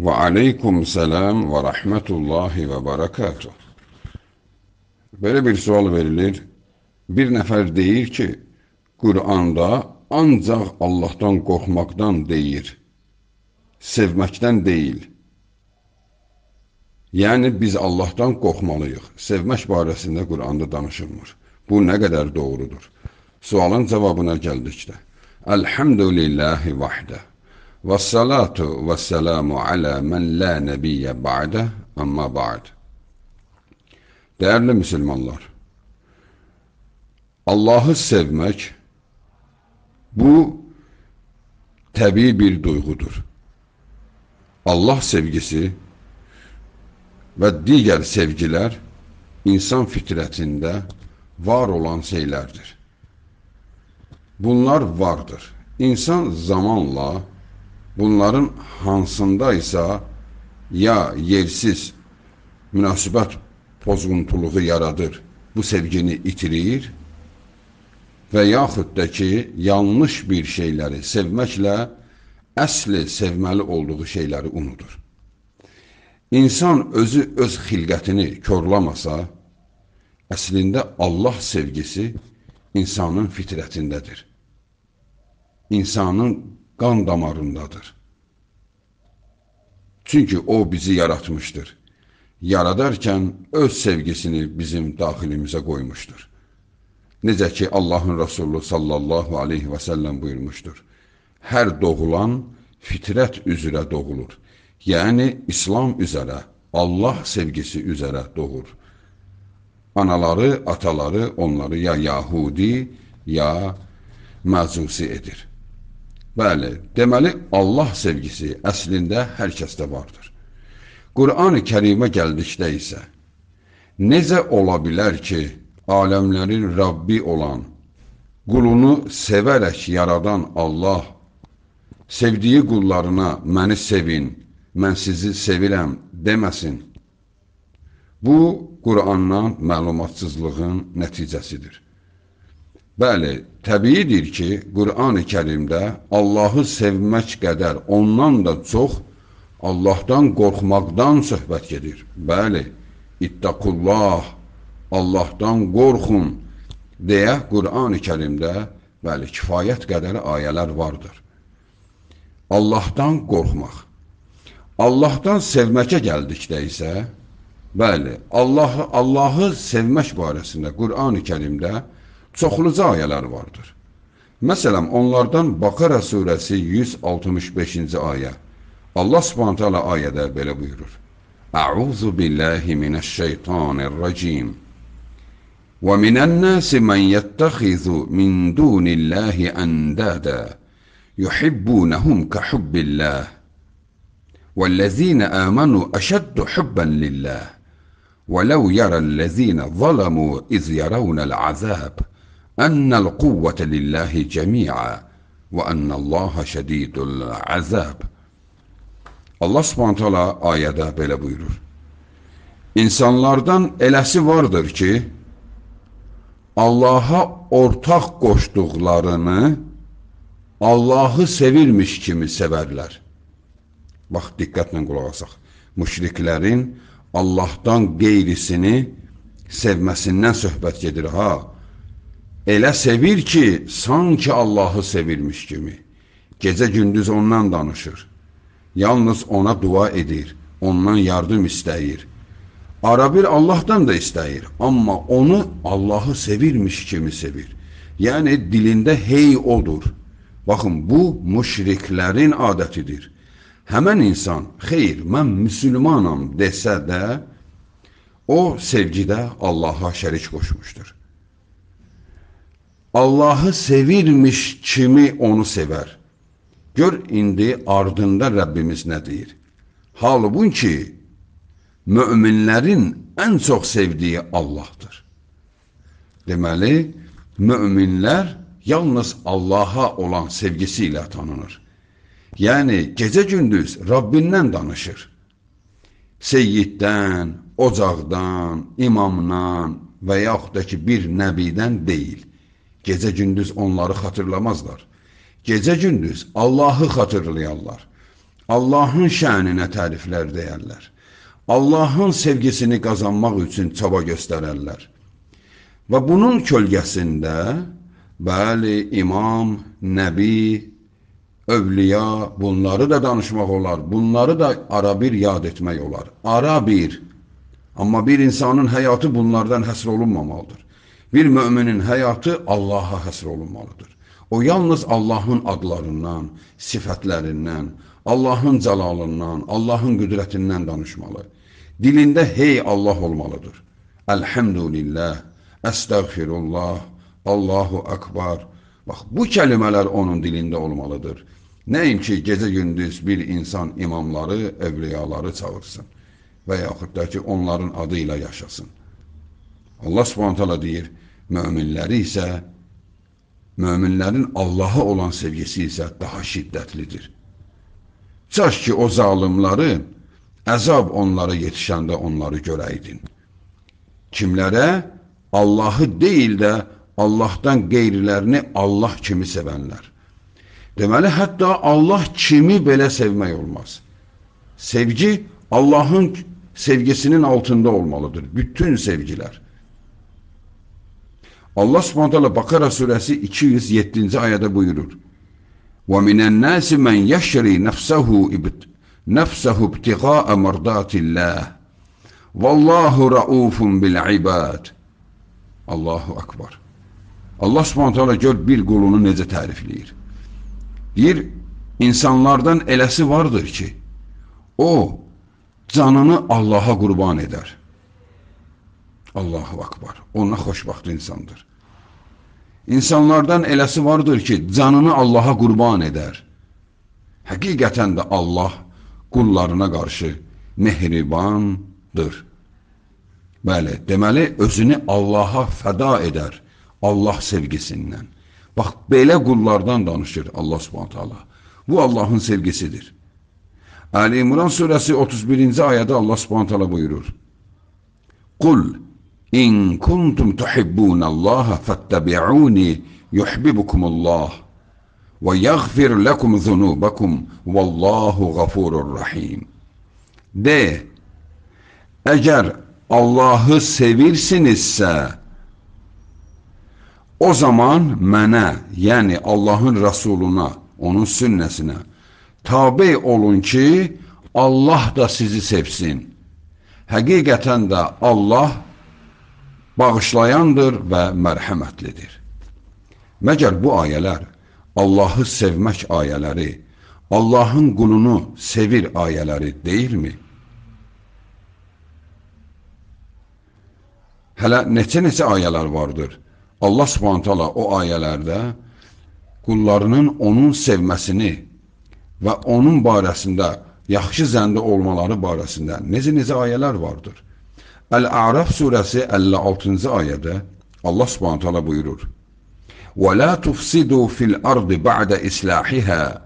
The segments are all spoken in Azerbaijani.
Aleyküm selam ve rahmetullahi ve berekatuh. Böyle bir sual verilir. Bir nəfər deyir ki, Quranda ancaq Allahdan qorxmaqdan deyir, sevməkdən deyil. Yəni, biz Allahdan qorxmalıyıq. Sevmək barəsində Quranda danışılmır. Bu nə qədər doğrudur? Sualın cavabına gəldikdə. Əlhamdülilləhi vahdə. Və salatu və selamu alə mən lə nəbiyyə ba'də, amma ba'd. Dəyərli müsəlmanlar, Allahı sevmək bu təbii bir duyğudur. Allah sevgisi və digər sevgilər insan fitrətində var olan şeylərdir. Bunlar vardır. İnsan zamanla, Bunların hansında isə ya yersiz münasibət pozğuntuluğu yaradır, bu sevgini itirir və yaxud da ki, yanlış bir şeyləri sevməklə əsli sevməli olduğu şeyləri unudur. İnsan özü öz xilqətini körləmasa, əslində Allah sevgisi insanın fitrətindədir. İnsanın qan damarındadır. Çünki o bizi yaratmışdır. Yaradarkən öz sevgisini bizim daxilimizə qoymuşdur. Necə ki Allahın Resulü sallallahu aleyhi və səlləm buyurmuşdur. Hər doğulan fitrət üzrə doğulur. Yəni İslam üzrə, Allah sevgisi üzrə doğur. Anaları, ataları onları ya Yahudi, ya Məcusi edir. Bəli, deməli Allah sevgisi əslində hər kəsdə vardır. Qur'an-ı Kərimə gəldikdə isə necə ola bilər ki, aləmlərin Rabbi olan, qulunu sevərək yaradan Allah sevdiyi qullarına məni sevin, mən sizi sevirəm deməsin. Bu Qur'andan məlumatsızlığın nəticəsidir. Bəli, təbiidir ki, Qur'an-ı Kərimdə Allahı sevmək qədər ondan da çox Allahdan qorxmaqdan söhbət gedir. Bəli, ittaqullah, Allahdan qorxun deyə Qur'an-ı Kərimdə bəli, kifayət qədər ayələr vardır. Allahdan qorxmaq. Allahdan sevməkə gəldikdə isə, bəli, Allahı, Allahı sevmək barəsində Qur'an-ı Kərimdə çoxlu ayələr vardır. Məsələn, onlardan Baqara surəsi 165-ci ayə. Allah Subhanahu taala ayədə belə buyurur: "Əuzu billahi minəş-şeytanir-racim. Və minən-nasi men yettaxizu min dunillahi andada yuhibbunahum kahubbillah. Vellezina amanu ashaddu hubban lillah. ولو يرى الذين ظلموا إذ يرون العذاب" أن القوة لله جميعا və ennəllaha şədidul əzəb. Allah subhanət hala ayədə belə buyurur. İnsanlardan eləsi vardır ki, Allaha ortaq qoşduqlarını Allahı sevirmiş kimi sevərlər. Bax, diqqətlə qulaq asaq. Müşriklərin Allahdan qeyrisini sevməsindən söhbət gedir, ha? Elə sevir ki, sanki Allahı sevirmiş kimi. Gecə gündüz ondan danışır. Yalnız ona dua edir, ondan yardım istəyir. Ara bir Allahdan da istəyir, amma onu Allahı sevirmiş kimi sevir. Yəni dilində hey odur. Baxın, bu müşriklərin adətidir. Həmən insan, xeyr, mən müsülmanam desə də, o sevgidə Allaha şərik qoşmuşdur. Allahı sevirmiş kimi onu sevər. Gör indi ardında Rəbbimiz nə deyir? Halbuki möminlərin ən çox sevdiyi Allahdır. Deməli, möminlər yalnız Allaha olan sevgisi ilə tanınır. Yəni, gecə-gündüz Rabbindən danışır. Seyyiddən, ocaqdan, imamdan və yaxud da ki, bir nəbidən deyil. Gecə-gündüz onları xatırlamazlar. Gecə-gündüz Allahı xatırlayanlar, Allahın şəninə təriflər deyərlər. Allahın sevgisini qazanmaq üçün çaba göstərərlər. Və bunun kölgəsində bəli imam, nəbi, övliya bunları da danışmaq olar. Bunları da ara bir yad etmək olar. Ara bir. Amma bir insanın həyatı bunlardan həsr olunmamalıdır. Bir müminin həyatı Allaha həsr olunmalıdır. O yalnız Allahın adlarından, sifətlərindən, Allahın cəlalından, Allahın qüdrətindən danışmalı. Dilində hey Allah olmalıdır. Elhamdülillah, Əstəğfirullah, Allahu Akbar. Bax, bu kəlimələr onun dilində olmalıdır. Nəinki gecə-gündüz bir insan imamları, evliyaları çağırsın və yaxud da ki, onların adı ilə yaşasın. Allah subhanətələ deyir, möminləri isə möminlərin Allaha olan sevgisi isə daha şiddətlidir. Çaş ki o zalımları əzab onlara yetişəndə onları görəydin. Kimlərə Allahı deyil də Allahdan qeyrilərini Allah kimi sevənlər. Deməli, hətta Allah kimi belə sevmək olmaz. Sevgi Allahın sevgisinin altında olmalıdır. Bütün sevgilər. Allah Subhanahu Bakara suresi 207. ayada buyurur. Ve minen nasi men yeşri nefsehu ibt nefsehu ibtigaa merdatillah. Vallahu raufun bil ibad. Allahu akbar. Allah Subhanahu taala gör bir qulunu necə tərifləyir. Deyir, insanlardan eləsi vardır ki, o canını Allaha qurban edər. Allahu akbar. Ona xoşbaxt insandır. İnsanlardan eləsi vardır ki, canını Allaha qurban edər. Həqiqətən də Allah qullarına qarşı mehribandır. Bəli, deməli, özünü Allaha fəda edər, Allah sevgisindən. Bax, belə qullardan danışır Allah subhanət hala. Bu, Allahın sevgisidir. Əli İmran surəsi 31-ci ayədə Allah subhanət hala buyurur. Qul, İn kuntum tuhibbunallaha fettabi'uni Allah, ve yaghfir lekum zunubakum vallahu gafurur rahim. De eğer Allah'ı sevirsinizse o zaman mənə, yani Allahın Rəsuluna, onun sünnesine, tabi olun ki, Allah da sizi sevsin. Həqiqətən də Allah bağışlayandır və mərhəmətlidir. Məgər bu ayələr Allahı sevmək ayələri, Allahın qulunu sevir ayələri deyilmi? Hələ neçə-neçə ayələr vardır. Allah subhantala o ayələrdə qullarının onun sevməsini və onun barəsində yaxşı zəndə olmaları barəsində necə-necə ayələr vardır. El-A'raf suresi 56. ayette Allah subhanahu teala buyurur. وَلَا تُفْسِدُوا فِي الْأَرْضِ بَعْدَ إِسْلَاحِهَا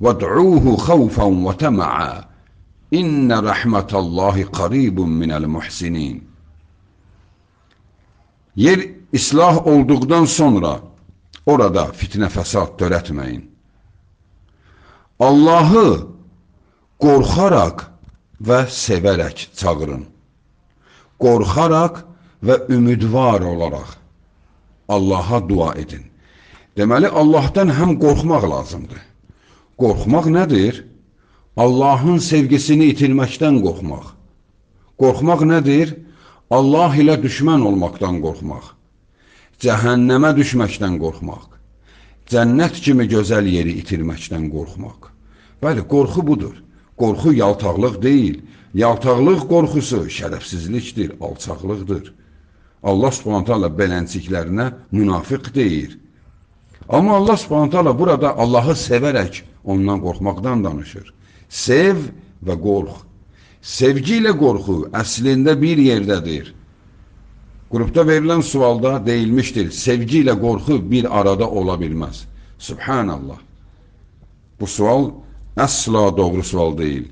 وَادْعُوهُ خَوْفًا وَتَمَعًا اِنَّ رَحْمَةَ اللّٰهِ قَرِيبٌ مِنَ الْمُحْسِنِينَ Yer islah olduktan sonra orada fitne fesat törətməyin. Allahı qorxaraq ve sevərək çağırın. qorxaraq və ümidvar olaraq Allaha dua edin. Deməli, Allahdan həm qorxmaq lazımdır. Qorxmaq nədir? Allahın sevgisini itirməkdən qorxmaq. Qorxmaq nədir? Allah ilə düşmən olmaqdan qorxmaq. Cəhənnəmə düşməkdən qorxmaq. Cənnət kimi gözəl yeri itirməkdən qorxmaq. Bəli, qorxu budur. Qorxu yaltaqlıq deyil. Yaltaqlıq qorxusu şərəfsizlikdir, alçaqlıqdır. Allah subhanətələ belənciklərinə münafiq deyir. Amma Allah subhanətələ burada Allahı sevərək ondan qorxmaqdan danışır. Sev və qorx. Sevgi ilə qorxu əslində bir yerdədir. Qrupda verilən sualda deyilmişdir, sevgi ilə qorxu bir arada ola bilməz. Subhanallah. Bu sual Əsla doğru sual deyil.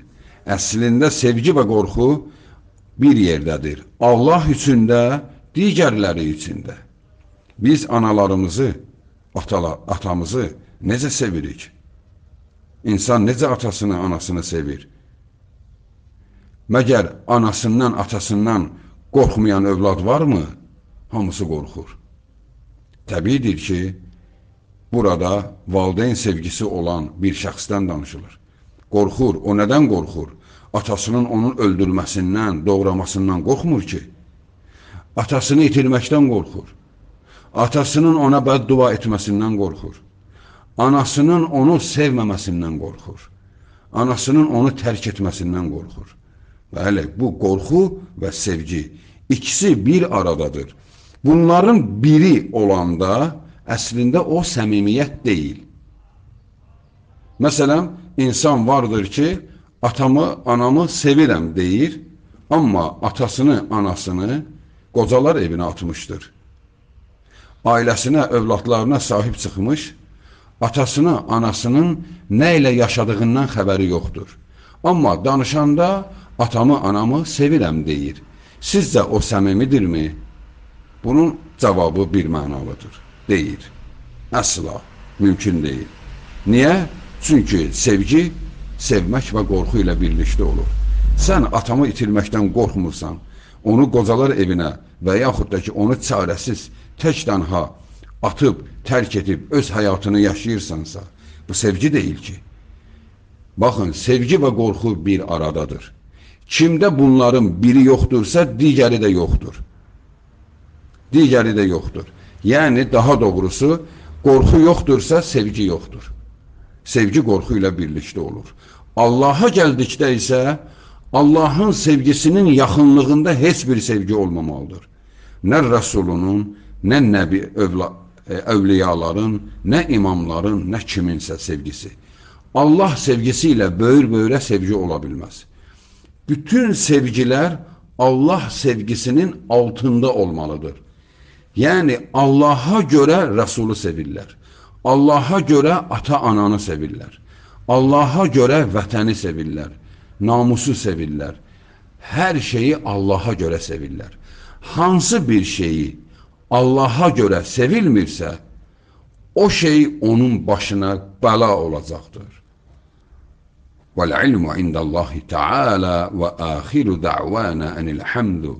Əslində sevgi və qorxu bir yerdədir. Allah üçün də, digərləri üçün də. Biz analarımızı, atala, atamızı necə sevirik? İnsan necə atasını, anasını sevir? Məgər anasından, atasından qorxmayan övlad varmı? Hamısı qorxur. Təbiidir ki, Burada valideyn sevgisi olan bir şəxsdən danışılır. Qorxur, o nədən qorxur? Atasının onun öldürməsindən, doğramasından qorxmur ki. Atasını itirməkdən qorxur. Atasının ona bəddua etməsindən qorxur. Anasının onu sevməməsindən qorxur. Anasının onu tərk etməsindən qorxur. Bəli, bu qorxu və sevgi ikisi bir aradadır. Bunların biri olanda əslində o səmimiyyət deyil. Məsələn, insan vardır ki, atamı, anamı sevirəm deyir, amma atasını, anasını qocalar evinə atmışdır. Ailəsinə, övladlarına sahib çıxmış, atasına, anasının nə ilə yaşadığından xəbəri yoxdur. Amma danışanda atamı, anamı sevirəm deyir. Sizcə o səmimidirmi? Bunun cavabı bir mənalıdır deyil. Əsla mümkün deyil. Niyə? Çünki sevgi sevmək və qorxu ilə birlikdə olur. Sən atamı itirməkdən qorxmursan, onu qocalar evinə və yaxud da ki, onu çarəsiz, tək danha atıb, tərk edib öz həyatını yaşayırsansa, bu sevgi deyil ki. Baxın, sevgi və qorxu bir aradadır. Kimdə bunların biri yoxdursa, digəri də yoxdur. Digəri də yoxdur. Yəni, daha doğrusu, qorxu yoxdursa, sevgi yoxdur. Sevgi qorxu ilə birlikdə olur. Allaha gəldikdə isə, Allahın sevgisinin yaxınlığında heç bir sevgi olmamalıdır. Nə rəsulunun, nə nəbi övla, övliyaların, e, nə imamların, nə kiminsə sevgisi. Allah sevgisi ilə böyür-böyürə sevgi ola bilməz. Bütün sevgilər Allah sevgisinin altında olmalıdır. Yəni Allaha görə Rəsulu sevirlər. Allaha görə ata-ananı sevirlər. Allaha görə vətəni sevirlər. Namusu sevirlər. Hər şeyi Allaha görə sevirlər. Hansı bir şeyi Allaha görə sevilmirsə, o şey onun başına bəla olacaqdır. Vəl ilmu indallahi ta'ala və axiru da'vana enilhamdu.